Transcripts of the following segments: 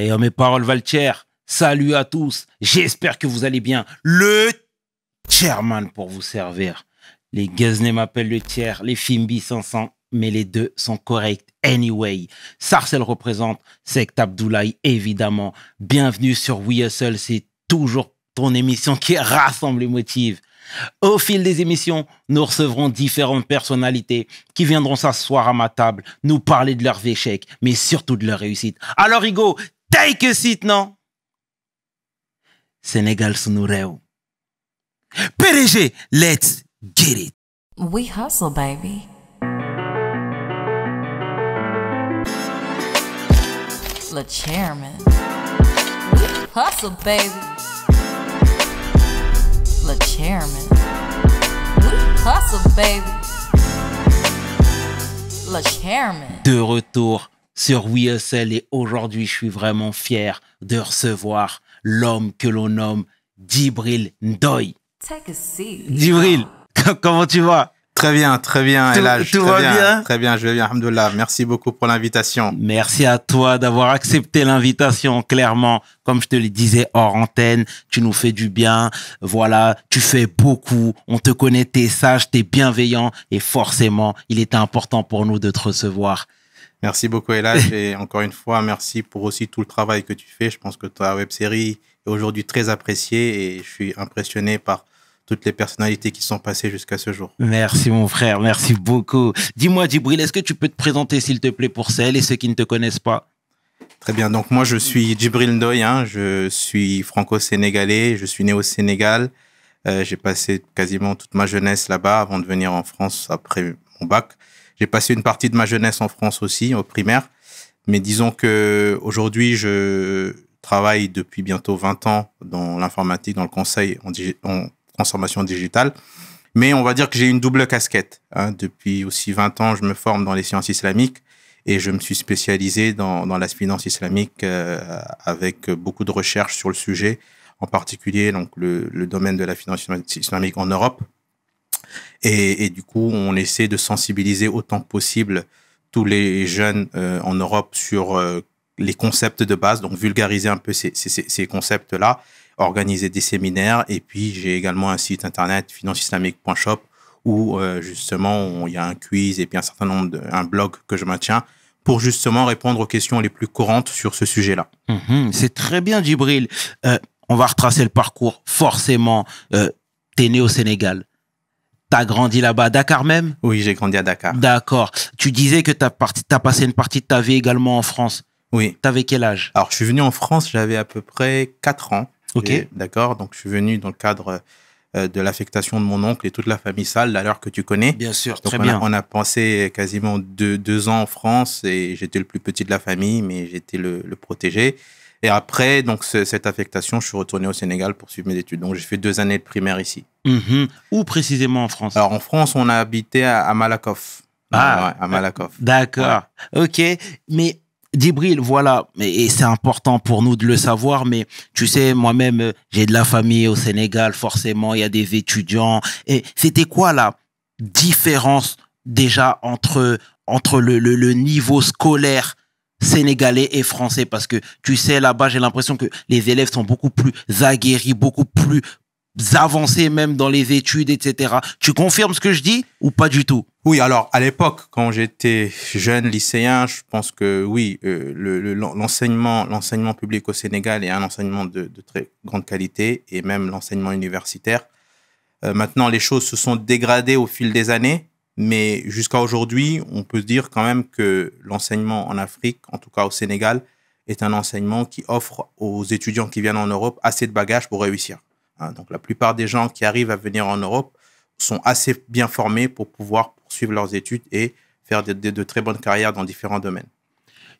Et eh, oh, mes paroles valent Salut à tous. J'espère que vous allez bien. Le chairman pour vous servir. Les Guesnay m'appellent le tiers, les Fimbi 500, mais les deux sont corrects. Anyway, Sarcel représente c'est Abdoulaye, évidemment. Bienvenue sur WeSL, c'est toujours ton émission qui rassemble les motifs. Au fil des émissions, nous recevrons différentes personnalités qui viendront s'asseoir à ma table, nous parler de leurs échecs, mais surtout de leurs réussites. Alors Hugo, Take a non Sénégal nos réew PDG let's get it we hustle baby le chairman hustle baby le chairman we hustle baby le chairman de retour sur WSL et aujourd'hui je suis vraiment fier de recevoir l'homme que l'on nomme Dibril Ndoy. Dibril, comment tu vas Très bien, très bien, Et là, très bien, Très bien, je vais bien, alhamdoulilah. Merci beaucoup pour l'invitation. Merci à toi d'avoir accepté l'invitation, clairement. Comme je te le disais hors antenne, tu nous fais du bien. Voilà, tu fais beaucoup. On te connaît, t'es sage, t'es bienveillant. Et forcément, il est important pour nous de te recevoir. Merci beaucoup, Elage. et encore une fois, merci pour aussi tout le travail que tu fais. Je pense que ta web série est aujourd'hui très appréciée et je suis impressionné par toutes les personnalités qui sont passées jusqu'à ce jour. Merci mon frère, merci beaucoup. Dis-moi Djibril, est-ce que tu peux te présenter s'il te plaît pour celles et ceux qui ne te connaissent pas Très bien, donc moi je suis Djibril Ndoye, hein. je suis franco-sénégalais, je suis né au Sénégal. Euh, j'ai passé quasiment toute ma jeunesse là-bas avant de venir en France après mon bac. J'ai passé une partie de ma jeunesse en France aussi, au primaire. Mais disons que aujourd'hui, je travaille depuis bientôt 20 ans dans l'informatique, dans le conseil en, transformation digitale. Mais on va dire que j'ai une double casquette. Hein. Depuis aussi 20 ans, je me forme dans les sciences islamiques et je me suis spécialisé dans, la finance islamique euh, avec beaucoup de recherches sur le sujet, en particulier donc, le domaine de la finance islamique en Europe, et, du coup, on essaie de sensibiliser autant que possible tous les jeunes euh, en Europe sur euh, les concepts de base, donc vulgariser un peu ces, ces, concepts-là, organiser des séminaires. Et puis, j'ai également un site internet financeislamique.shop où euh, justement il y a un quiz et puis un certain nombre de, un blog que je maintiens pour justement répondre aux questions les plus courantes sur ce sujet-là. Mhm, c'est très bien, Djibril. on va retracer le parcours forcément. T'es né au Sénégal. T'as grandi là-bas à Dakar même Oui, j'ai grandi à Dakar. D'accord. Tu disais que t'as as passé une partie de ta vie également en France. Oui. T'avais quel âge Alors, je suis venu en France, j'avais à peu près 4 ans. Ok. D'accord. Donc, je suis venu dans le cadre euh, de l'affectation de mon oncle et toute la famille à l'heure que tu connais. Bien sûr, très bien. on a passé quasiment deux, ans en France et j'étais le plus petit de la famille, mais j'étais le protégé. Et après, donc, cette affectation, je suis retourné au Sénégal pour suivre mes études. Donc, j'ai fait deux années de primaire ici. Ou mhm. Où précisément en France Alors, en France, on a habité à, Malakoff. Ah, à Malakoff. Euh, d'accord. Ok. Mais Dibril, voilà, et c'est important pour nous de le savoir, mais tu sais, moi-même, euh, j'ai de la famille au Sénégal, forcément, il y a des étudiants. Et c'était quoi la différence déjà entre, entre le niveau scolaire sénégalais et français parce que tu sais là-bas j'ai l'impression que les élèves sont beaucoup plus aguerris, beaucoup plus avancés même dans les études, etc. Tu confirmes ce que je dis ou pas du tout Oui, alors à l'époque quand j'étais jeune lycéen, je pense que oui, euh, l'enseignement l'enseignement public au Sénégal est un enseignement de, très grande qualité et même l'enseignement universitaire. Euh, maintenant les choses se sont dégradées au fil des années mais jusqu'à aujourd'hui, on peut se dire quand même que l'enseignement en Afrique, en tout cas au Sénégal, est un enseignement qui offre aux étudiants qui viennent en Europe assez de bagages pour réussir. Hein. donc la plupart des gens qui arrivent à venir en Europe sont assez bien formés pour pouvoir poursuivre leurs études et faire de, très bonnes carrières dans différents domaines.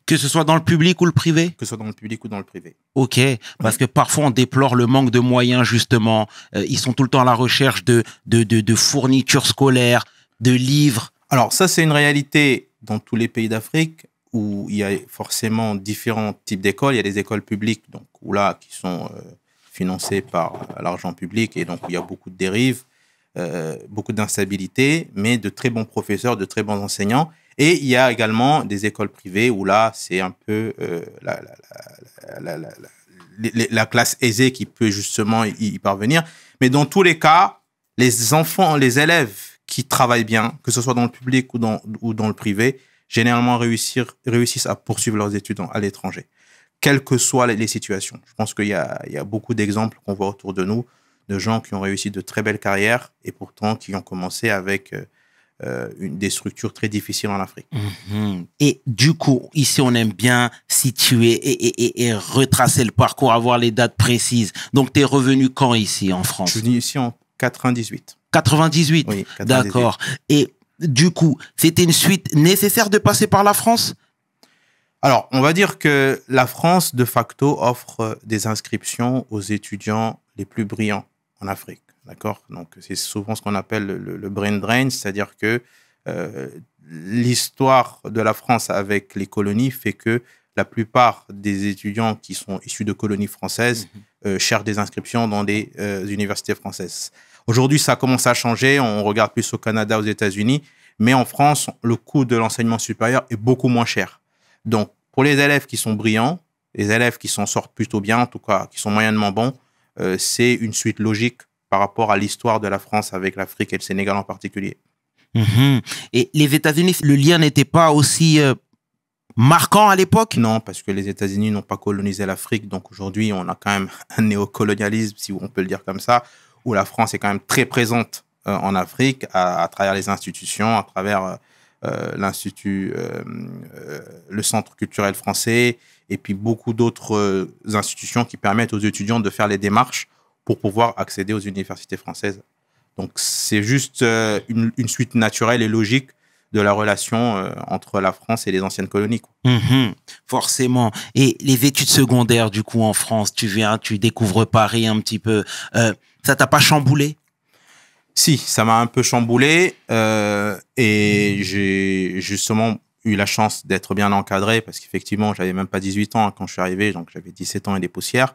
Que ce soit dans le public ou le privé Que ce soit dans le public ou dans le privé. Ok, parce que parfois on déplore le manque de moyens justement. Euh, ils sont tout le temps à la recherche de, de, de fournitures scolaires, de livres Alors ça, c'est une réalité dans tous les pays d'Afrique où il y a forcément différents types d'écoles. Il y a des écoles publiques, donc où là, qui sont euh, financées par euh, l'argent public et donc il y a beaucoup de dérives, euh, beaucoup d'instabilité, mais de très bons professeurs, de très bons enseignants. Et il y a également des écoles privées où là, c'est un peu la, classe aisée qui peut justement y parvenir. Mais dans tous les cas, les enfants, les élèves qui travaillent bien, que ce soit dans le public ou dans, ou dans le privé, généralement réussir, réussissent à poursuivre leurs études à l'étranger, quelles que soient les, situations. Je pense qu'il y, y a, beaucoup d'exemples qu'on voit autour de nous de gens qui ont réussi de très belles carrières et pourtant qui ont commencé avec euh, euh, une, des structures très difficiles en Afrique. Mm-hmm. Et du coup, ici, on aime bien situer et, et, et, retracer le parcours, avoir les dates précises. Donc, tu es revenu quand ici en France Je suis venu ici en 98. 98. Oui, D'accord. Et du coup, c'était une suite nécessaire de passer par la France Alors, on va dire que la France, de facto, offre euh, des inscriptions aux étudiants les plus brillants en Afrique. D'accord Donc, c'est souvent ce qu'on appelle le, brain drain, c'est-à-dire que euh, l'histoire de la France avec les colonies fait que la plupart des étudiants qui sont issus de colonies françaises mhm. euh, cherchent des inscriptions dans des universités françaises. Aujourd'hui, ça commence à changer. On regarde plus au Canada, aux États-Unis. Mais en France, le coût de l'enseignement supérieur est beaucoup moins cher. Donc, pour les élèves qui sont brillants, les élèves qui s'en sortent plutôt bien, en tout cas, qui sont moyennement bons, euh, c'est une suite logique par rapport à l'histoire de la France avec l'Afrique et le Sénégal en particulier. Mhm. Et les États-Unis, le lien n'était pas aussi euh, marquant à l'époque Non, parce que les États-Unis n'ont pas colonisé l'Afrique. Donc aujourd'hui, on a quand même un néocolonialisme, si on peut le dire comme ça, où la France est quand même très présente euh, en Afrique à, travers les institutions, à travers euh, euh, l'institut, le centre culturel français, et puis beaucoup d'autres institutions qui permettent aux étudiants de faire les démarches pour pouvoir accéder aux universités françaises. Donc c'est juste une, suite naturelle et logique de la relation entre la France et les anciennes colonies. Mm-hmm. forcément. Et les études secondaires, du coup, en France, tu viens, tu découvres Paris un petit peu. Ça t'a pas chamboulé Si, ça m'a un peu chamboulé euh, et j'ai justement eu la chance d'être bien encadré parce qu'effectivement, j'avais même pas 18 ans quand je suis arrivé, donc j'avais 17 ans et des poussières.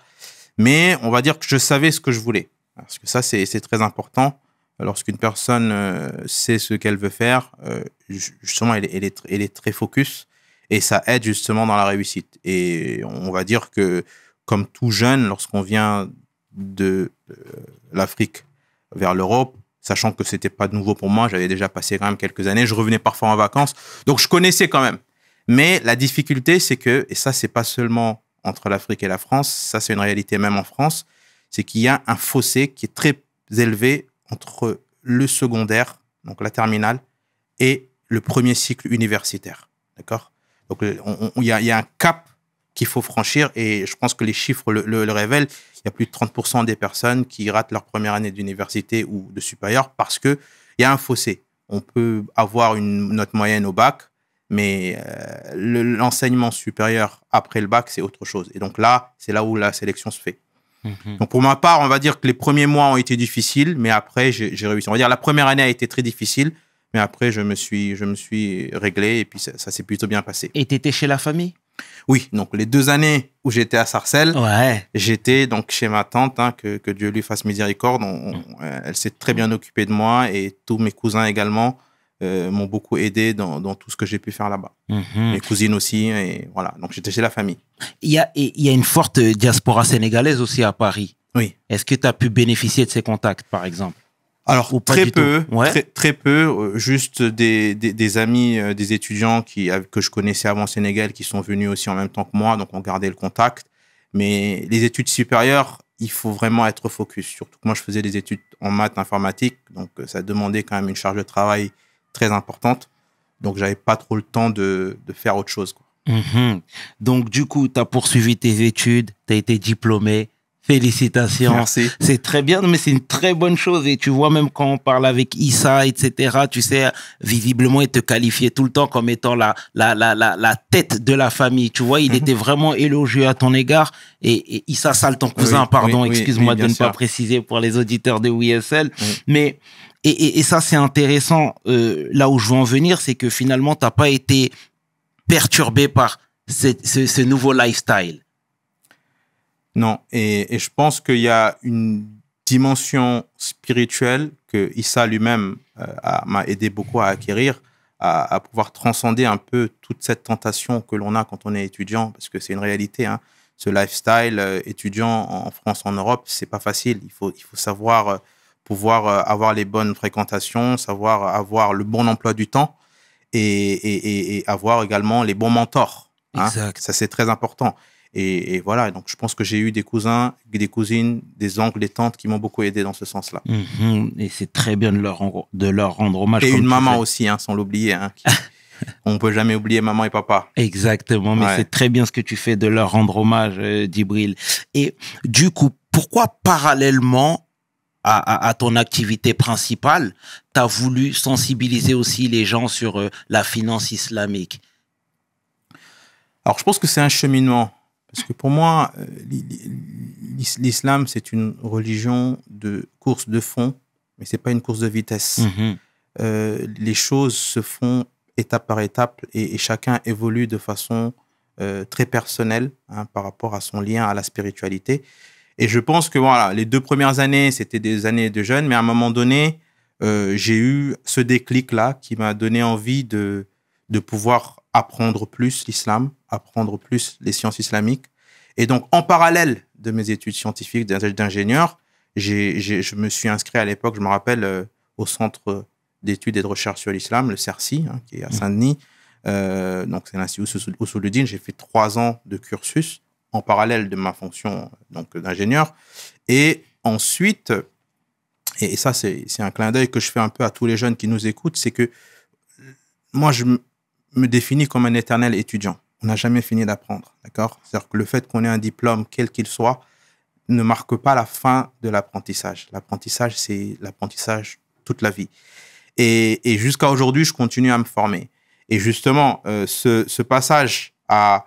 Mais on va dire que je savais ce que je voulais. Parce que ça, c'est très important. Lorsqu'une personne euh, sait ce qu'elle veut faire, euh, justement, elle, est, elle, est, très focus et ça aide justement dans la réussite. Et on va dire que, comme tout jeune, lorsqu'on vient de euh, l'Afrique vers l'Europe, sachant que c'était pas nouveau pour moi. J'avais déjà passé quand même quelques années. Je revenais parfois en vacances, donc je connaissais quand même. Mais la difficulté, c'est que, et ça, c'est pas seulement entre l'Afrique et la France, ça, c'est une réalité même en France, c'est qu'il y a un fossé qui est très élevé entre le secondaire, donc la terminale, et le premier cycle universitaire. D'accord Donc, il y, a un cap qu'il faut franchir, et je pense que les chiffres le révèlent il y a plus de 30% des personnes qui ratent leur première année d'université ou de supérieur parce qu'il y a un fossé. On peut avoir une note moyenne au bac, mais euh, l'enseignement supérieur après le bac, c'est autre chose. Et donc là, c'est là où la sélection se fait. Mhm. Donc pour ma part, on va dire que les premiers mois ont été difficiles, mais après, j'ai réussi. On va dire la première année a été très difficile, mais après, je me suis, je me suis réglé et puis ça, ça s'est plutôt bien passé. Et tu étais chez la famille oui, donc les deux années où j'étais à Sarcelles, j'étais donc chez ma tante, hein, que, Dieu lui fasse miséricorde. Mm. Euh, elle s'est très bien occupée de moi et tous mes cousins également euh, m'ont beaucoup aidé dans, tout ce que j'ai pu faire là-bas. Mm-hmm. Mes cousines aussi, et voilà. Donc j'étais chez la famille. Il y, a, il y a une forte diaspora sénégalaise aussi à Paris. Oui. Est-ce que tu as pu bénéficier de ces contacts, par exemple alors très, peu, très, très peu, euh, juste des, des, amis, euh, des étudiants qui, que je connaissais avant Sénégal qui sont venus aussi en même temps que moi, donc on gardait le contact. Mais les études supérieures, il faut vraiment être focus. Surtout que moi, je faisais des études en maths informatique, donc euh, ça demandait quand même une charge de travail très importante. Donc, j'avais pas trop le temps de, de faire autre chose. Mhm. Donc, du coup, tu as poursuivi tes études, tu as été diplômé, Félicitations. C'est très bien, mais c'est une très bonne chose. Et tu vois, même quand on parle avec Issa, etc., tu sais, visiblement, il te qualifiait tout le temps comme étant la, la, la, la, la tête de la famille. Tu vois, il mhm. était vraiment élogieux à ton égard. Et, Issa sale ton cousin, pardon, excuse-moi de ne pas préciser pour les auditeurs de WSL. Mais, et, et, ça, c'est intéressant. Euh, là où je veux en venir, c'est que finalement, tu t'as pas été perturbé par ce, ce nouveau lifestyle non, et, je pense qu'il y a une dimension spirituelle que Issa lui-même euh, m'a aidé beaucoup à acquérir, à, pouvoir transcender un peu toute cette tentation que l'on a quand on est étudiant, parce que c'est une réalité. Hein. Ce lifestyle euh, étudiant en France, en Europe, c'est pas facile. Il faut, savoir euh, pouvoir avoir les bonnes fréquentations, savoir avoir le bon emploi du temps et, avoir également les bons mentors. Hein. Ça, c'est très important. Et, et, voilà, donc je pense que j'ai eu des cousins, des cousines, des oncles, des tantes qui m'ont beaucoup aidé dans ce sens-là. Mhm. et c'est très bien de leur, de leur rendre hommage. Et une maman aussi, hein, sans l'oublier. Hein, On ne peut jamais oublier maman et papa. Exactement, mais c'est très bien ce que tu fais de leur rendre hommage, euh, Dibril. Et du coup, pourquoi parallèlement à, à, ton activité principale, tu as voulu sensibiliser aussi les gens sur euh, la finance islamique Alors, je pense que c'est un cheminement. Parce que pour moi, euh, l'islam, c'est une religion de course de fond, mais ce n'est pas une course de vitesse. Mhm. Euh, les choses se font étape par étape et, chacun évolue de façon euh, très personnelle hein, par rapport à son lien à la spiritualité. Et je pense que voilà, les deux premières années, c'était des années de jeunes, mais à un moment donné, j'ai eu ce déclic-là qui m'a donné envie de, de pouvoir apprendre plus l'islam, apprendre plus les sciences islamiques. Et donc, en parallèle de mes études scientifiques d'ingénieur, je me suis inscrit à l'époque, je me rappelle, euh, au Centre d'études et de recherche sur l'islam, le CERCI, hein, qui est à mmh. Saint-Denis. Euh, donc, c'est l'Institut Oussouloudine. J'ai fait trois ans de cursus en parallèle de ma fonction donc d'ingénieur. Et ensuite, et, et ça, c'est un clin d'œil que je fais un peu à tous les jeunes qui nous écoutent, c'est que moi, je, me définis comme un éternel étudiant. On n'a jamais fini d'apprendre, d'accord C'est-à-dire que le fait qu'on ait un diplôme, quel qu'il soit, ne marque pas la fin de l'apprentissage. L'apprentissage, c'est l'apprentissage toute la vie. Et, jusqu'à aujourd'hui, je continue à me former. Et justement, euh, ce, passage à,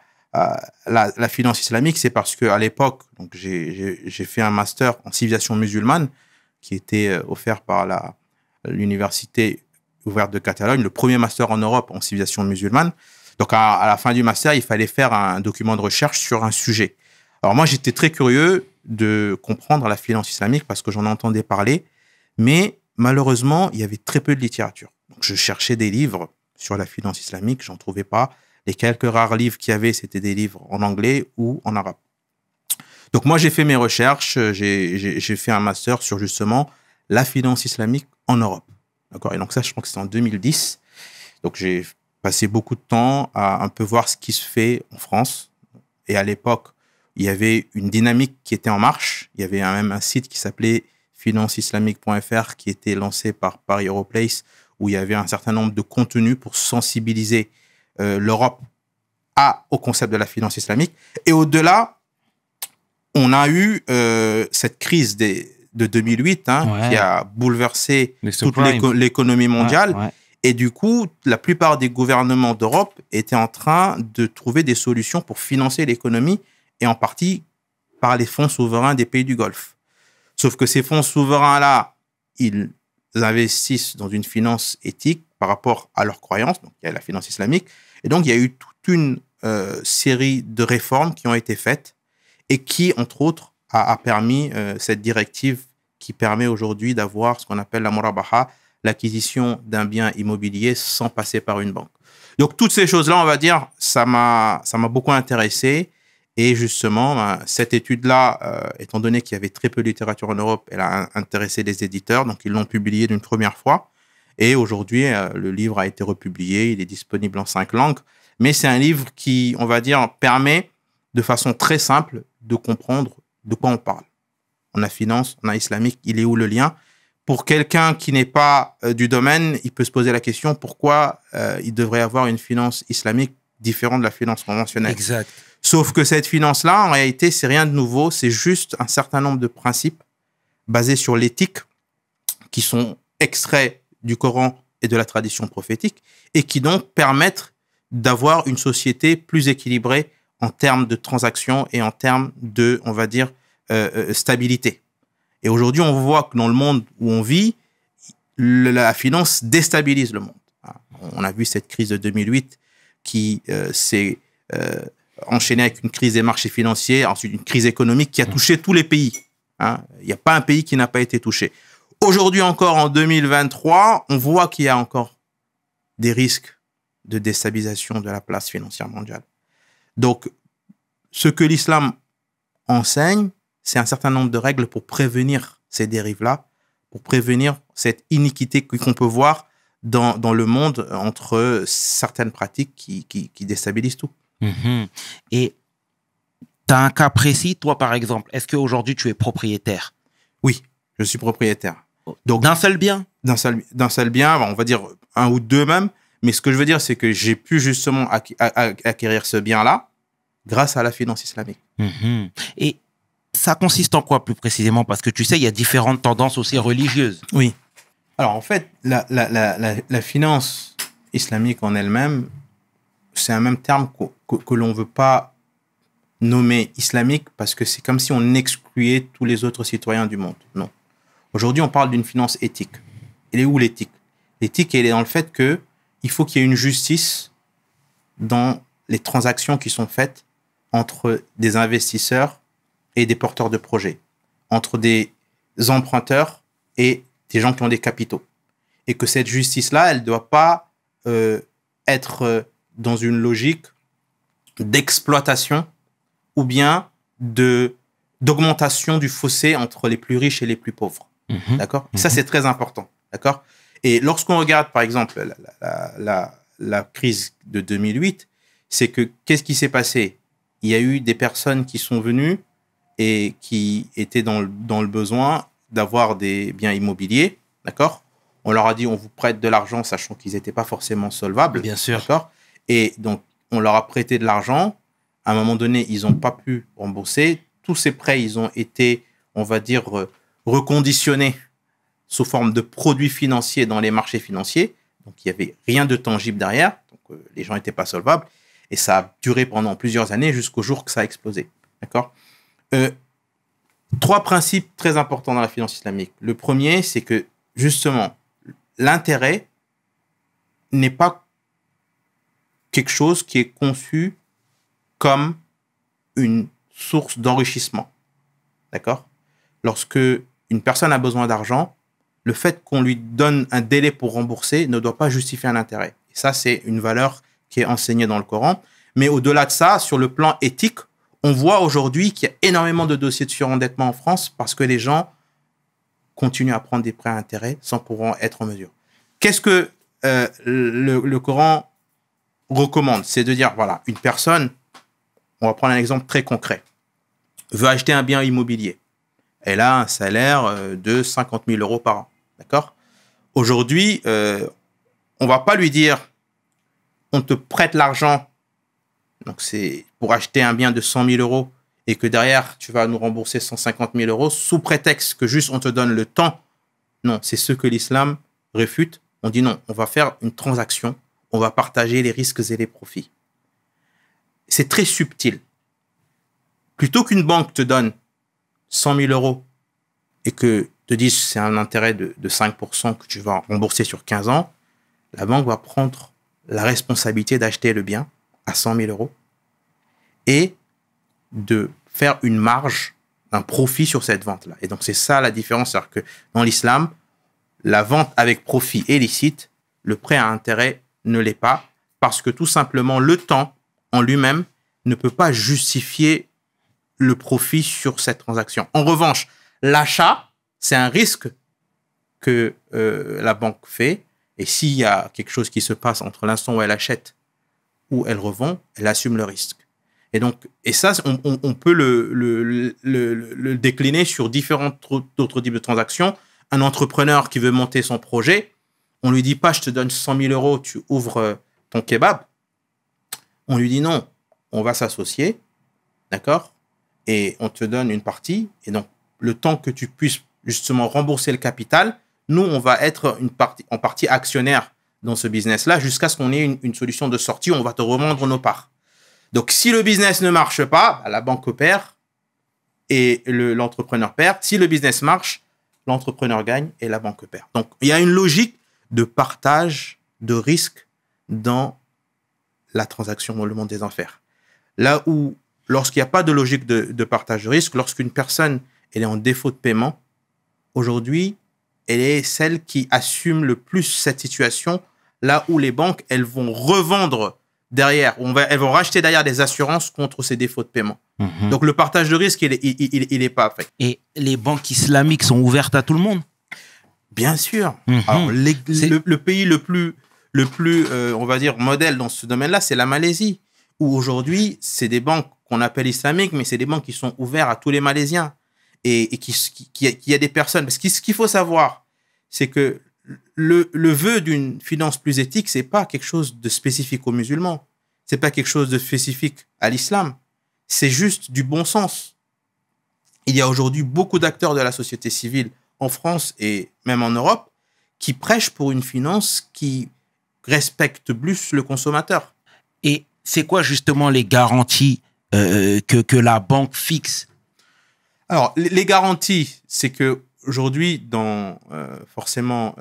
la, finance islamique, c'est parce qu'à l'époque, j'ai fait un master en civilisation musulmane qui était euh, offert par l'université ouverte de Catalogne, le premier master en Europe en civilisation musulmane. Donc, à, la fin du master, il fallait faire un document de recherche sur un sujet. Alors, moi, j'étais très curieux de comprendre la finance islamique parce que j'en entendais parler, mais malheureusement, il y avait très peu de littérature. Donc, je cherchais des livres sur la finance islamique, j'en trouvais pas. Les quelques rares livres qu'il y avait, c'était des livres en anglais ou en arabe. Donc moi, j'ai fait mes recherches, j'ai fait un master sur justement la finance islamique en Europe. D'accord Et donc ça, je crois que c'est en 2010. Donc j'ai passé beaucoup de temps à un peu voir ce qui se fait en France. Et à l'époque, il y avait une dynamique qui était en marche. Il y avait même un site qui s'appelait financeislamique.fr qui était lancé par Paris Europlace où il y avait un certain nombre de contenus pour sensibiliser euh, l'Europe à, au concept de la finance islamique. Et au-delà, on a eu euh, cette crise des, de 2008 hein, qui a bouleversé l'économie mondiale. Et du coup, la plupart des gouvernements d'Europe étaient en train de trouver des solutions pour financer l'économie et en partie par les fonds souverains des pays du Golfe. Sauf que ces fonds souverains-là, ils investissent dans une finance éthique par rapport à leurs croyances, donc il y a la finance islamique. Et donc, il y a eu toute une euh, série de réformes qui ont été faites et qui, entre autres, a, permis euh, cette directive qui permet aujourd'hui d'avoir ce qu'on appelle la murabaha, l'acquisition d'un bien immobilier sans passer par une banque. Donc toutes ces choses-là, on va dire, ça m'a ça m'a beaucoup intéressé. Et justement, ben, cette étude-là, euh, étant donné qu'il y avait très peu de littérature en Europe, elle a intéressé les éditeurs, donc ils l'ont publié d'une première fois. Et aujourd'hui, euh, le livre a été republié, il est disponible en cinq langues. Mais c'est un livre qui, on va dire, permet de façon très simple de comprendre de quoi on parle. On a finance, on a islamique, il est où le lien Pour quelqu'un qui n'est pas euh, du domaine, il peut se poser la question pourquoi euh, il devrait avoir une finance islamique différente de la finance conventionnelle. Exact. Sauf que cette finance-là, en réalité, c'est rien de nouveau, c'est juste un certain nombre de principes basés sur l'éthique qui sont extraits du Coran et de la tradition prophétique et qui donc permettent d'avoir une société plus équilibrée en termes de transactions et en termes de, on va dire, euh, euh, stabilité. Et aujourd'hui, on voit que dans le monde où on vit, la finance déstabilise le monde. Ah, on a vu cette crise de 2008 qui euh, s'est enchaînée avec une crise des marchés financiers, ensuite une crise économique qui a touché tous les pays. Hein, il n'y a pas un pays qui n'a pas été touché. Aujourd'hui encore, en 2023, on voit qu'il y a encore des risques de déstabilisation de la place financière mondiale. Donc, ce que l'islam enseigne, c'est un certain nombre de règles pour prévenir ces dérives-là, pour prévenir cette iniquité qu'on peut voir dans, le monde entre certaines pratiques qui, qui, déstabilisent tout. Mhm. Et tu as un cas précis, toi par exemple, est-ce qu'aujourd'hui tu es propriétaire Oui, je suis propriétaire. D'un seul bien D'un seul bien, on va dire un ou deux même, mais ce que je veux dire, c'est que j'ai pu justement acquérir ce bien-là grâce à la finance islamique. Mhm. Et ça consiste en quoi plus précisément Parce que tu sais, il y a différentes tendances aussi religieuses. Oui. Alors en fait, la, finance islamique en elle-même, c'est un même terme que, que, que l'on ne veut pas nommer islamique parce que c'est comme si on excluait tous les autres citoyens du monde. Non. Aujourd'hui, on parle d'une finance éthique. Elle est où l'éthique L'éthique, elle est dans le fait que il faut qu'il y ait une justice dans les transactions qui sont faites entre des investisseurs et des porteurs de projets, entre des emprunteurs et des gens qui ont des capitaux. Et que cette justice-là, elle ne doit pas euh, être euh, dans une logique d'exploitation ou bien de d'augmentation du fossé entre les plus riches et les plus pauvres. Mhm. d'accord Ça, mhm. c'est très important. D'accord et lorsqu'on regarde, par exemple, la, crise de 2008, c'est que qu'est-ce qui s'est passé Il y a eu des personnes qui sont venues et qui étaient dans le, besoin d'avoir des biens immobiliers, d'accord On leur a dit, on vous prête de l'argent, sachant qu'ils n'étaient pas forcément solvables. Bien sûr. D'accord Et donc, on leur a prêté de l'argent. À un moment donné, ils n'ont pas pu rembourser. Tous ces prêts, ils ont été, on va dire, euh, reconditionnés sous forme de produits financiers dans les marchés financiers. Donc il n'y avait rien de tangible derrière. Donc euh, les gens n'étaient pas solvables. Et ça a duré pendant plusieurs années jusqu'au jour que ça a explosé. D'accord euh, Trois principes très importants dans la finance islamique. Le premier, c'est que justement, l'intérêt n'est pas quelque chose qui est conçu comme une source d'enrichissement. D'accord Lorsque une personne a besoin d'argent, le fait qu'on lui donne un délai pour rembourser ne doit pas justifier un intérêt. Et ça, c'est une valeur qui est enseignée dans le Coran. Mais au-delà de ça, sur le plan éthique, on voit aujourd'hui qu'il y a énormément de dossiers de surendettement en France parce que les gens continuent à prendre des prêts à intérêt sans pouvoir être en mesure. Qu'est-ce que euh, le, Coran recommande C'est de dire, voilà, une personne, on va prendre un exemple très concret, veut acheter un bien immobilier elle a un salaire euh, de 50 000 euros par an. D'accord Aujourd'hui, euh, on va pas lui dire on te prête l'argent donc c'est pour acheter un bien de 100 000 euros et que derrière tu vas nous rembourser 150 000 euros sous prétexte que juste on te donne le temps. Non, c'est ce que l'islam réfute. On dit non, on va faire une transaction, on va partager les risques et les profits. C'est très subtil. Plutôt qu'une banque te donne 100 000 euros et que te disent c'est un intérêt de, 5% que tu vas rembourser sur 15 ans, la banque va prendre la responsabilité d'acheter le bien à 100 000 euros et de faire une marge, un profit sur cette vente-là. Et donc c'est ça la différence, c'est-à-dire que dans l'islam, la vente avec profit est licite, le prêt à intérêt ne l'est pas, parce que tout simplement le temps en lui-même ne peut pas justifier le profit sur cette transaction. En revanche, l'achat, c'est un risque que euh, la banque fait. Et s'il y a quelque chose qui se passe entre l'instant où elle achète ou elle revend, elle assume le risque. Et donc, et ça, on, peut le, décliner sur différents autres types de transactions. Un entrepreneur qui veut monter son projet, on lui dit pas, je te donne 100 000 euros, tu ouvres euh, ton kebab. On lui dit non, on va s'associer, d'accord et on te donne une partie. Et donc, le temps que tu puisses justement rembourser le capital, nous, on va être une partie, en partie actionnaire dans ce business-là jusqu'à ce qu'on ait une, solution de sortie. Où on va te revendre nos parts. Donc, si le business ne marche pas, bah, la banque perd et l'entrepreneur perd. Si le business marche, l'entrepreneur gagne et la banque perd. Donc, il y a une logique de partage de risque dans la transaction dans le monde des enfers. Là où lorsqu'il n'y a pas de logique de, partage de risque, lorsqu'une personne elle est en défaut de paiement, aujourd'hui, elle est celle qui assume le plus cette situation, là où les banques, elles vont revendre derrière, on va, elles vont racheter derrière des assurances contre ces défauts de paiement. Mhm. Donc le partage de risque, il n'est il, est pas fait. Et les banques islamiques sont ouvertes à tout le monde Bien sûr. Mhm. le, pays le plus, le plus euh, on va dire, modèle dans ce domaine-là, c'est la Malaisie, où aujourd'hui, c'est des banques qu'on appelle islamique, mais c'est des banques qui sont ouvertes à tous les Malaisiens et, et qui, qui, y a des personnes. Parce ce qu'il faut savoir, c'est que le, le vœu d'une finance plus éthique, c'est pas quelque chose de spécifique aux musulmans. C'est pas quelque chose de spécifique à l'islam. C'est juste du bon sens. Il y a aujourd'hui beaucoup d'acteurs de la société civile en France et même en Europe qui prêchent pour une finance qui respecte plus le consommateur. Et c'est quoi justement les garanties euh, euh, que, la banque fixe Alors, les garanties, c'est que aujourd'hui, dans euh, forcément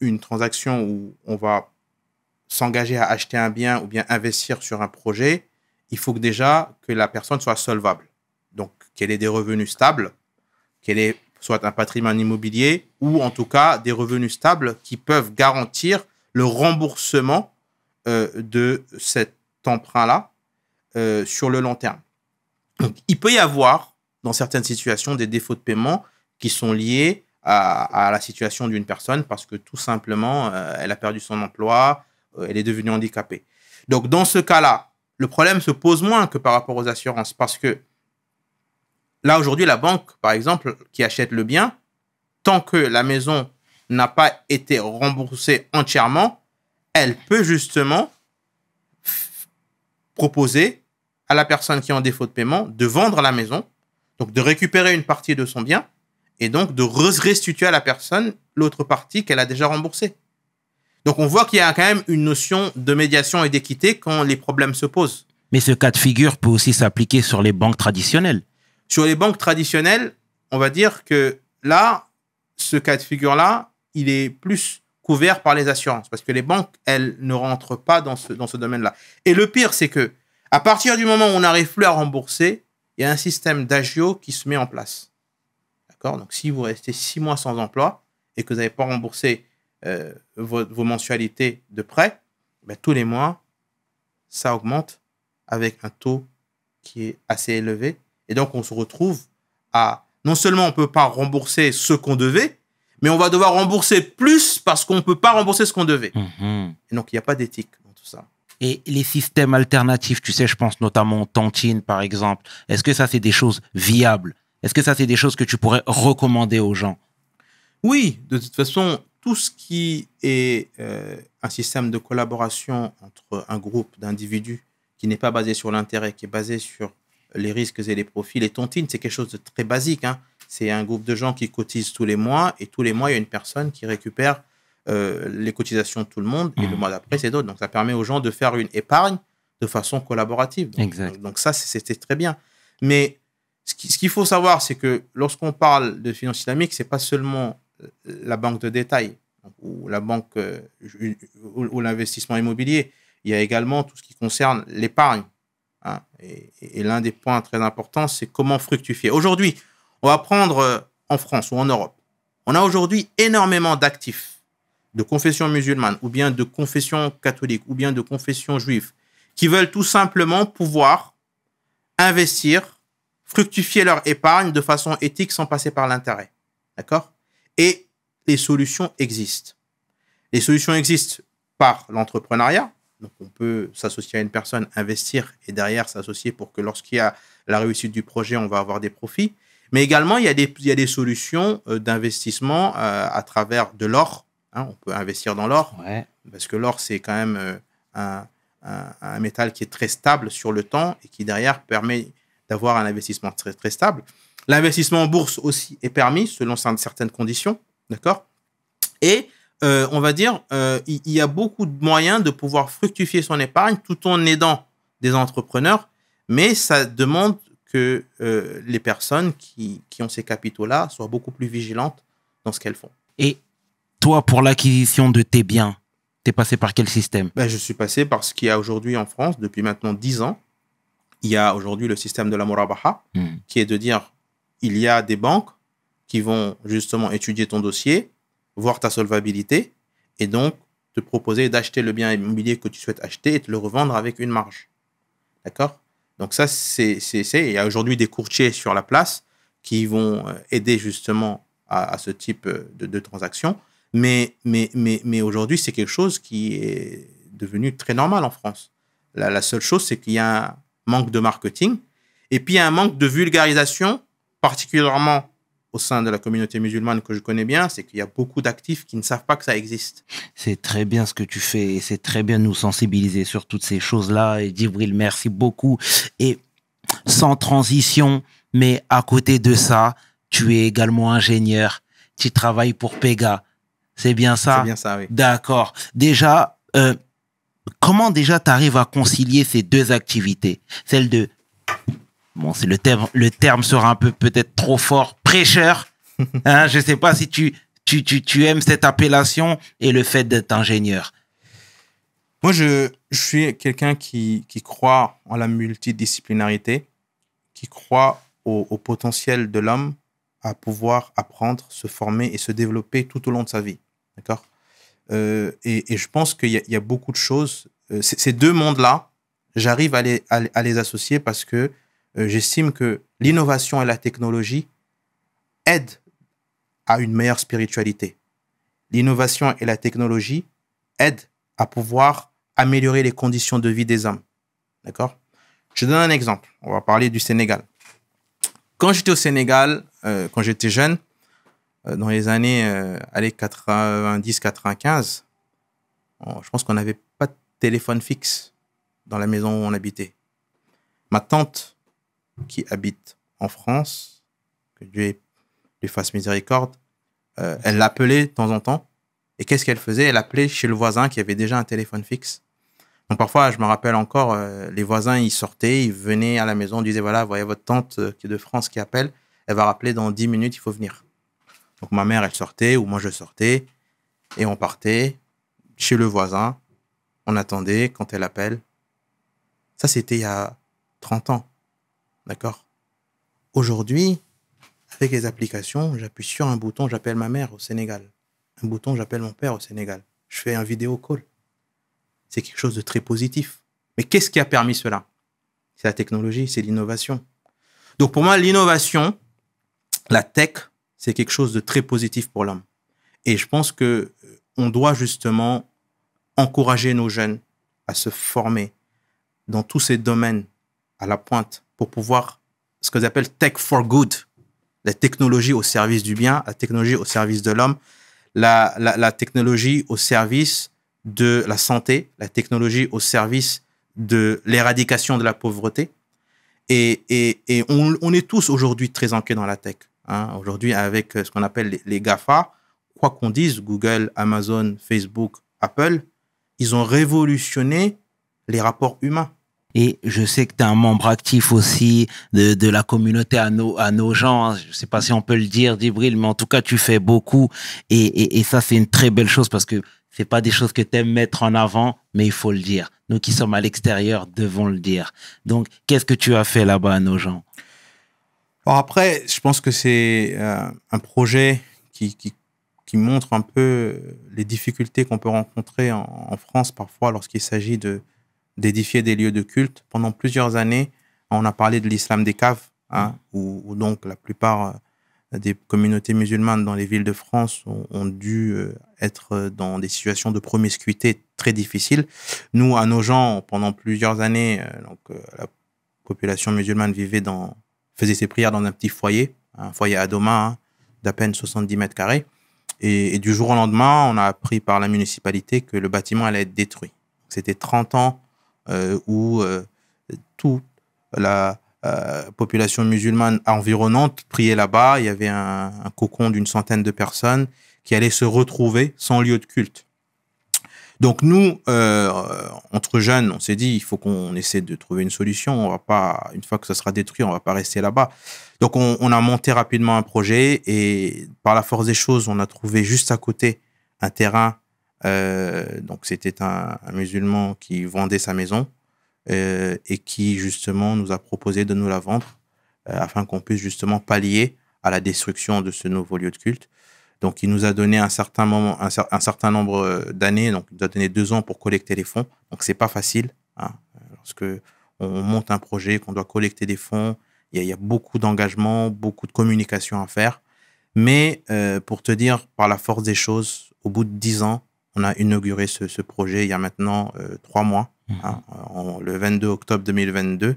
une transaction où on va s'engager à acheter un bien ou bien investir sur un projet, il faut que déjà que la personne soit solvable. Donc, qu'elle ait des revenus stables, qu'elle ait soit un patrimoine immobilier ou en tout cas des revenus stables qui peuvent garantir le remboursement de cet emprunt-là euh, sur le long terme. Donc, il peut y avoir, dans certaines situations, des défauts de paiement qui sont liés à, la situation d'une personne parce que tout simplement, euh, elle a perdu son emploi, euh, elle est devenue handicapée. Donc, dans ce cas-là, le problème se pose moins que par rapport aux assurances parce que là, aujourd'hui, la banque, par exemple, qui achète le bien, tant que la maison n'a pas été remboursée entièrement, elle peut justement proposer à la personne qui est en défaut de paiement de vendre la maison, donc de récupérer une partie de son bien, et donc de restituer à la personne l'autre partie qu'elle a déjà remboursée. Donc on voit qu'il y a quand même une notion de médiation et d'équité quand les problèmes se posent. Mais ce cas de figure peut aussi s'appliquer sur les banques traditionnelles. Sur les banques traditionnelles, on va dire que là, ce cas de figure-là, il est plus couvert par les assurances parce que les banques, elles ne rentrent pas dans ce, dans ce domaine-là. Et le pire, c'est que à partir du moment où on n'arrive plus à rembourser, il y a un système d'agio qui se met en place. D'accord Donc, si vous restez six mois sans emploi et que vous n'avez pas remboursé euh, vos, mensualités de prêt, ben, tous les mois, ça augmente avec un taux qui est assez élevé. Et donc, on se retrouve à. Non seulement on ne peut pas rembourser ce qu'on devait, mais on va devoir rembourser plus parce qu'on ne peut pas rembourser ce qu'on devait. Mmh donc, il n'y a pas d'éthique dans tout ça. Et les systèmes alternatifs, tu sais, je pense notamment aux tontines, par exemple. Est-ce que ça, c'est des choses viables Est-ce que ça, c'est des choses que tu pourrais recommander aux gens Oui, de toute façon, tout ce qui est euh, un système de collaboration entre un groupe d'individus qui n'est pas basé sur l'intérêt, qui est basé sur les risques et les profits, les tontines, c'est quelque chose de très basique. Hein. C'est un groupe de gens qui cotisent tous les mois et tous les mois, il y a une personne qui récupère euh, les cotisations de tout le monde, et le mmh. mois d'après, c'est d'autres. Donc, ça permet aux gens de faire une épargne de façon collaborative. Donc, ça, c'était très bien. Mais ce qu'il faut savoir, c'est que lorsqu'on parle de finance dynamique c'est pas seulement euh, la banque de détail ou la banque euh, ou, l'investissement immobilier. Il y a également tout ce qui concerne l'épargne. Hein. Et, l'un des points très importants, c'est comment fructifier. Aujourd'hui, on va prendre en France ou en Europe. On a aujourd'hui énormément d'actifs de confession musulmane ou bien de confession catholique ou bien de confession juive qui veulent tout simplement pouvoir investir, fructifier leur épargne de façon éthique sans passer par l'intérêt. D'accord Et les solutions existent. Les solutions existent par l'entrepreneuriat. Donc on peut s'associer à une personne, investir et derrière s'associer pour que lorsqu'il y a la réussite du projet, on va avoir des profits. Mais également, il y a des, il y a des solutions euh, d'investissement euh, à travers de l'or, Hein, on peut investir dans l'or, parce que l'or, c'est quand même euh, un, métal qui est très stable sur le temps et qui derrière permet d'avoir un investissement très, très stable. L'investissement en bourse aussi est permis selon certaines conditions, d'accord Et euh, on va dire, euh, il y a beaucoup de moyens de pouvoir fructifier son épargne tout en aidant des entrepreneurs, mais ça demande que les personnes qui, qui ont ces capitaux-là soient beaucoup plus vigilantes dans ce qu'elles font. Et toi, pour l'acquisition de tes biens, tu es passé par quel système ben, Je suis passé par ce qu'il y a aujourd'hui en France, depuis maintenant 10 ans. Il y a aujourd'hui le système de la murabaha hmm. qui est de dire il y a des banques qui vont justement étudier ton dossier, voir ta solvabilité, et donc te proposer d'acheter le bien immobilier que tu souhaites acheter et te le revendre avec une marge. D'accord Donc ça, c'est... Il y a aujourd'hui des courtiers sur la place qui vont euh, aider justement à, ce type euh, de, de transaction. Mais, mais, mais, mais aujourd'hui, c'est quelque chose qui est devenu très normal en France. La, seule chose, c'est qu'il y a un manque de marketing et puis un manque de vulgarisation, particulièrement au sein de la communauté musulmane que je connais bien, c'est qu'il y a beaucoup d'actifs qui ne savent pas que ça existe. C'est très bien ce que tu fais et c'est très bien de nous sensibiliser sur toutes ces choses-là. Et d'ivril merci beaucoup. Et sans transition, mais à côté de ça, tu es également ingénieur. Tu travailles pour Pega. C'est bien ça bien ça, D'accord. Déjà, euh, comment déjà tu arrives à concilier ces deux activités Celle de, bon, c'est le terme, le terme sera un peu peut-être trop fort, prêcheur. Hein, je ne sais pas si tu, tu, aimes cette appellation et le fait d'être ingénieur. Moi, je, suis quelqu'un qui, croit en la multidisciplinarité, qui croit au potentiel de l'homme à pouvoir apprendre, se former et se développer tout au long de sa vie. D'accord euh, et, je pense qu'il y, a beaucoup de choses. Euh, ces deux mondes-là, j'arrive à les, à, les, associer parce que euh, j'estime que l'innovation et la technologie aident à une meilleure spiritualité. L'innovation et la technologie aident à pouvoir améliorer les conditions de vie des hommes. D'accord Je donne un exemple. On va parler du Sénégal. Quand j'étais au Sénégal, quand j'étais jeune, euh, dans les années, 90-95, euh, je pense qu'on n'avait pas de téléphone fixe dans la maison où on habitait. Ma tante, qui habite en France, que Dieu lui fasse miséricorde, euh, elle l'appelait de temps en temps. Et qu'est-ce qu'elle faisait Elle appelait chez le voisin qui avait déjà un téléphone fixe. Donc parfois, je me rappelle encore, les voisins, ils sortaient, ils venaient à la maison, disaient, voilà, voyez votre tante qui est de France qui appelle, elle va rappeler dans 10 minutes, il faut venir. Donc ma mère, elle sortait ou moi je sortais et on partait chez le voisin. On attendait quand elle appelle. Ça, c'était il y a 30 ans. D'accord Aujourd'hui, avec les applications, j'appuie sur un bouton, j'appelle ma mère au Sénégal. Un bouton, j'appelle mon père au Sénégal. Je fais un vidéo call. C'est quelque chose de très positif. Mais qu'est-ce qui a permis cela C'est la technologie, c'est l'innovation. Donc pour moi, l'innovation, la tech, c'est quelque chose de très positif pour l'homme. Et je pense que euh, on doit justement encourager nos jeunes à se former dans tous ces domaines à la pointe pour pouvoir ce que j'appelle tech for good, la technologie au service du bien, la technologie au service de l'homme, la, technologie au service de la santé, la technologie au service de l'éradication de la pauvreté. Et, on, est tous aujourd'hui très ancrés dans la tech. Hein, aujourd'hui, avec euh, ce qu'on appelle les, GAFA, quoi qu'on dise, Google, Amazon, Facebook, Apple, ils ont révolutionné les rapports humains. Et je sais que tu es un membre actif aussi de, la communauté à nos, à nos gens. Hein. Je ne sais pas si on peut le dire, Dibril, mais en tout cas, tu fais beaucoup. Et, ça, c'est une très belle chose parce que ce n'est pas des choses que tu aimes mettre en avant, mais il faut le dire. Nous qui sommes à l'extérieur devons le dire. Donc, qu'est-ce que tu as fait là-bas à nos gens après, je pense que c'est euh, un projet qui, qui, qui, montre un peu les difficultés qu'on peut rencontrer en, France parfois lorsqu'il s'agit de d'édifier des lieux de culte. Pendant plusieurs années, on a parlé de l'islam des caves, hein, mmh. où, donc la plupart euh, des communautés musulmanes dans les villes de France ont, ont dû euh, être dans des situations de promiscuité très difficiles. Nous, à nos gens, pendant plusieurs années, donc, la population musulmane vivait dans faisait ses prières dans un petit foyer, un foyer à Doma, hein, d'à peine 70 mètres carrés. Et, du jour au lendemain, on a appris par la municipalité que le bâtiment allait être détruit. C'était 30 ans euh, où euh, toute la euh, population musulmane environnante priait là-bas. Il y avait un, un cocon d'une centaine de personnes qui allait se retrouver sans lieu de culte. Donc nous, euh, entre jeunes, on s'est dit, il faut qu'on essaie de trouver une solution. On pas, une fois que ça sera détruit, on va pas rester là-bas. Donc on, a monté rapidement un projet et par la force des choses, on a trouvé juste à côté un terrain. Euh, donc c'était un, musulman qui vendait sa maison euh, et qui justement nous a proposé de nous la vendre afin qu'on puisse justement pallier à la destruction de ce nouveau lieu de culte. Donc, il nous a donné un certain, nombre euh, d'années, donc il nous a donné deux ans pour collecter les fonds. Donc, c'est pas facile. Hein. Lorsque on monte un projet, qu'on doit collecter des fonds, il y, a beaucoup d'engagement, beaucoup de communication à faire. Mais euh, pour te dire, par la force des choses, au bout de dix ans, on a inauguré ce, projet il y a maintenant euh, trois mois, mhm. hein, le 22 octobre 2022.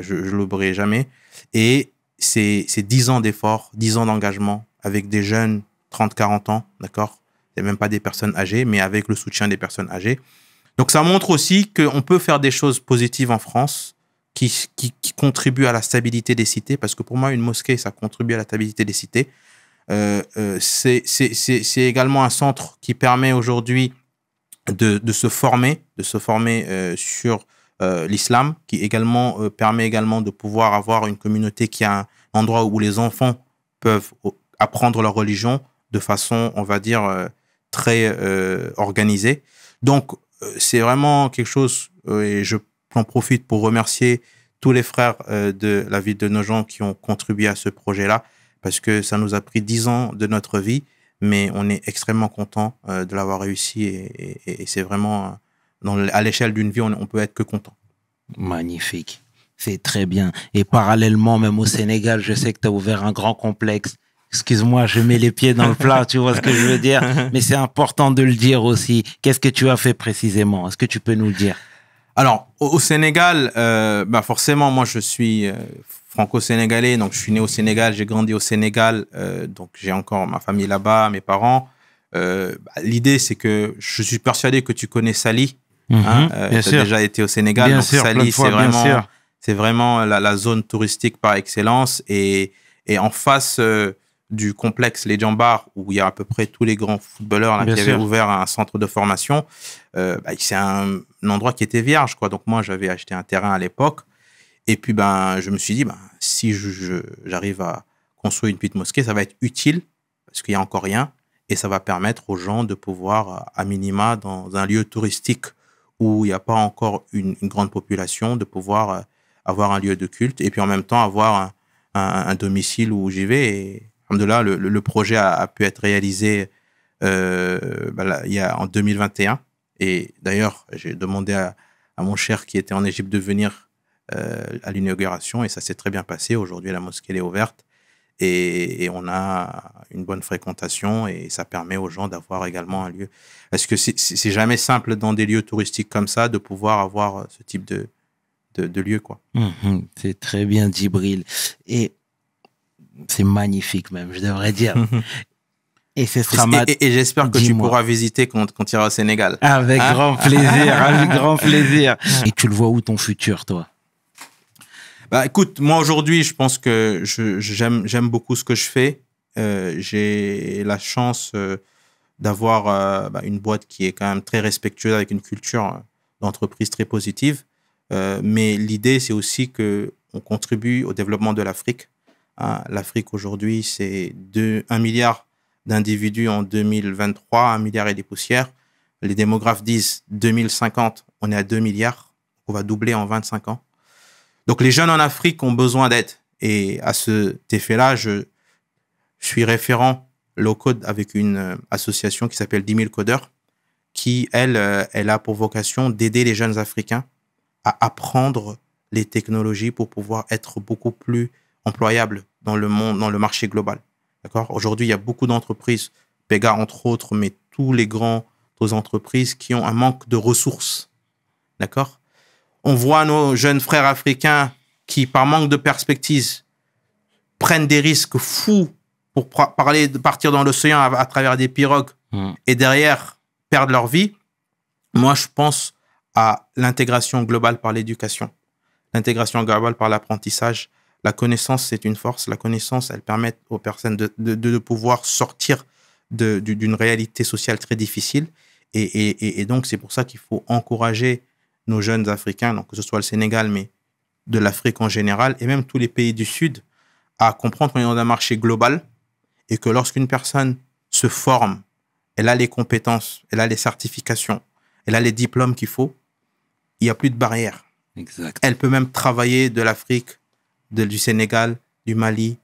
je ne l'oublierai jamais. Et c'est dix ans d'efforts, dix ans d'engagement avec des jeunes 30, 40 ans, d'accord a même pas des personnes âgées, mais avec le soutien des personnes âgées. Donc ça montre aussi qu'on peut faire des choses positives en France qui, qui, contribuent à la stabilité des cités, parce que pour moi, une mosquée, ça contribue à la stabilité des cités. Euh, euh c'est également un centre qui permet aujourd'hui de, de, se former, de se former euh, sur euh, l'islam, qui également permet également de pouvoir avoir une communauté qui a un endroit où les enfants peuvent apprendre leur religion, de façon, on va dire, euh, très euh, organisée. Donc, euh, c'est vraiment quelque chose, et je en profite pour remercier tous les frères de la ville de Nogent qui ont contribué à ce projet-là, parce que ça nous a pris dix ans de notre vie, mais on est extrêmement content de l'avoir réussi, et, c'est vraiment, à l'échelle d'une vie, on, on peut être que content. Magnifique. C'est très bien. Et parallèlement, même au Sénégal, je sais que tu as ouvert un grand complexe excuse-moi, je mets les pieds dans le plat, tu vois ce que je veux dire, mais c'est important de le dire aussi. Qu'est-ce que tu as fait précisément Est-ce que tu peux nous le dire Alors, au Sénégal, euh, bah forcément, moi, je suis euh, franco-sénégalais, donc je suis né au Sénégal, j'ai grandi au Sénégal, euh, donc j'ai encore ma famille là-bas, mes parents. Bah, l'idée, c'est que je suis persuadé que tu connais Sali. hein, mhm, bien sûr. déjà été au Sénégal, bien sûr, c'est vraiment, la, zone touristique par excellence et, en face, du complexe Les Jambars où il y a à peu près tous les grands footballeurs qui avaient ouvert un centre de formation, euh, bah, c'est un, endroit qui était vierge. Quoi. Donc moi, j'avais acheté un terrain à l'époque. Et puis, ben, je me suis dit, ben, si j'arrive à construire une petite mosquée, ça va être utile, parce qu'il n'y a encore rien, et ça va permettre aux gens de pouvoir, à minima, dans un lieu touristique où il n'y a pas encore une, grande population, de pouvoir euh, avoir un lieu de culte, et puis en même temps avoir un, un domicile où j'y vais de là, le, projet a, pu être réalisé euh, bah il y a, en 2021. Et d'ailleurs, j'ai demandé à, mon cher qui était en Égypte de venir euh, à l'inauguration et ça s'est très bien passé. Aujourd'hui, la mosquée est ouverte et, on a une bonne fréquentation et ça permet aux gens d'avoir également un lieu. Parce que c'est jamais simple dans des lieux touristiques comme ça de pouvoir avoir ce type de, de, lieu. quoi. Mmh c'est très bien, Djibril. Et c'est magnifique même, je devrais dire. Et ce Et, j'espère que tu pourras visiter quand, tu iras au Sénégal. Avec hein grand plaisir, avec grand plaisir. Et tu le vois où ton futur, toi Bah écoute, moi aujourd'hui, je pense que j'aime beaucoup ce que je fais. Euh, j'ai la chance euh, d'avoir euh, bah, une boîte qui est quand même très respectueuse avec une culture d'entreprise très positive. mais l'idée, c'est aussi que on contribue au développement de l'Afrique ah, L'Afrique aujourd'hui, c'est 1 milliard d'individus en 2023, 1 milliard et des poussières. Les démographes disent 2050, on est à 2 milliards. On va doubler en 25 ans. Donc les jeunes en Afrique ont besoin d'aide. Et à cet effet-là, je, suis référent low code avec une euh, association qui s'appelle 10 000 codeurs, qui, elle, euh, elle a pour vocation d'aider les jeunes Africains à apprendre les technologies pour pouvoir être beaucoup plus employables, dans le monde, dans le marché global. D'accord Aujourd'hui, il y a beaucoup d'entreprises, Pega entre autres, mais tous les grandes entreprises qui ont un manque de ressources. D'accord On voit nos jeunes frères africains qui, par manque de perspectives, prennent des risques fous pour parler de partir dans l'océan à, travers des pirogues hmm. et derrière perdre leur vie. Moi, je pense à l'intégration globale par l'éducation, l'intégration globale par l'apprentissage, la connaissance, c'est une force. La connaissance, elle permet aux personnes de, pouvoir sortir d'une réalité sociale très difficile. Et, donc, c'est pour ça qu'il faut encourager nos jeunes Africains, donc que ce soit le Sénégal, mais de l'Afrique en général, et même tous les pays du Sud, à comprendre qu'on est dans un marché global et que lorsqu'une personne se forme, elle a les compétences, elle a les certifications, elle a les diplômes qu'il faut, il n'y a plus de barrières. Exact. Elle peut même travailler de l'Afrique du Sénégal, du Mali,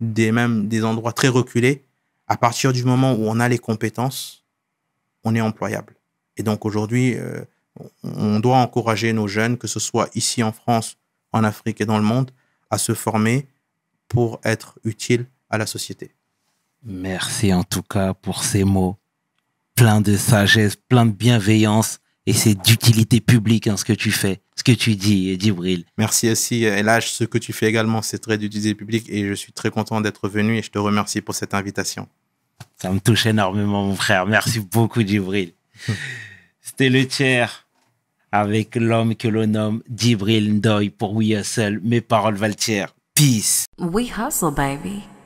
des, même des endroits très reculés, à partir du moment où on a les compétences, on est employable. Et donc aujourd'hui, euh, on doit encourager nos jeunes, que ce soit ici en France, en Afrique et dans le monde, à se former pour être utile à la société. Merci en tout cas pour ces mots, plein de sagesse, plein de bienveillance et c'est d'utilité publique en hein, ce que tu fais, ce que tu dis, Dibril. Merci aussi, Elage. Ce que tu fais également, c'est très d'utilité publique et je suis très content d'être venu et je te remercie pour cette invitation. Ça me touche énormément, mon frère. Merci beaucoup, Dibril. C'était le tiers avec l'homme que l'on nomme Dibril Ndoy pour We Hustle. Mes paroles valent tiers. Peace. We hustle, baby.